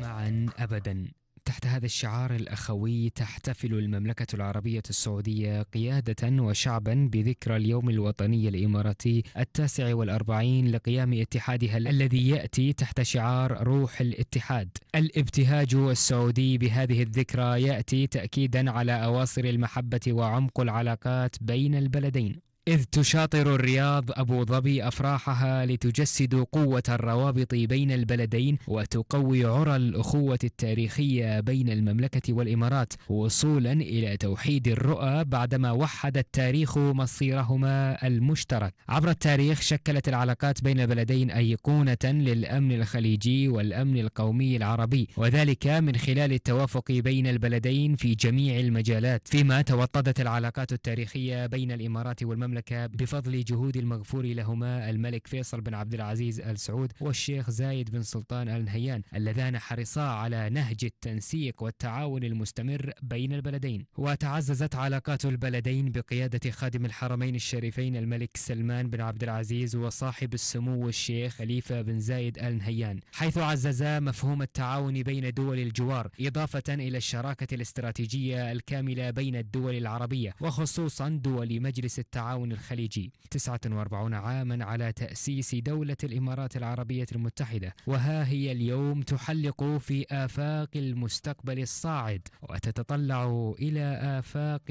معا ابدا تحت هذا الشعار الاخوي تحتفل المملكه العربيه السعوديه قياده وشعبا بذكرى اليوم الوطني الاماراتي التاسع والاربعين لقيام اتحادها الذي ياتي تحت شعار روح الاتحاد. الابتهاج السعودي بهذه الذكرى ياتي تاكيدا على اواصر المحبه وعمق العلاقات بين البلدين. إذ تشاطر الرياض أبو ظبي أفراحها لتجسد قوة الروابط بين البلدين وتقوي عرى الأخوة التاريخية بين المملكة والإمارات وصولا إلى توحيد الرؤى بعدما وحد التاريخ مصيرهما المشترك عبر التاريخ شكلت العلاقات بين البلدين أيقونة للأمن الخليجي والأمن القومي العربي وذلك من خلال التوافق بين البلدين في جميع المجالات فيما توطدت العلاقات التاريخية بين الإمارات والمملكة المملكة بفضل جهود المغفور لهما الملك فيصل بن عبد العزيز آل سعود والشيخ زايد بن سلطان آل نهيان اللذان حرصا على نهج التنسيق والتعاون المستمر بين البلدين وتعززت علاقات البلدين بقيادة خادم الحرمين الشريفين الملك سلمان بن عبد العزيز وصاحب السمو الشيخ خليفة بن زايد آل نهيان حيث عززا مفهوم التعاون بين دول الجوار إضافة إلى الشراكة الاستراتيجية الكاملة بين الدول العربية وخصوصا دول مجلس التعاون القانون الخليجي 49 عاما على تأسيس دولة الإمارات العربية المتحدة وها هي اليوم تحلق في آفاق المستقبل الصاعد وتتطلع إلى آفاق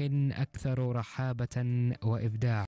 أكثر رحابة وإبداع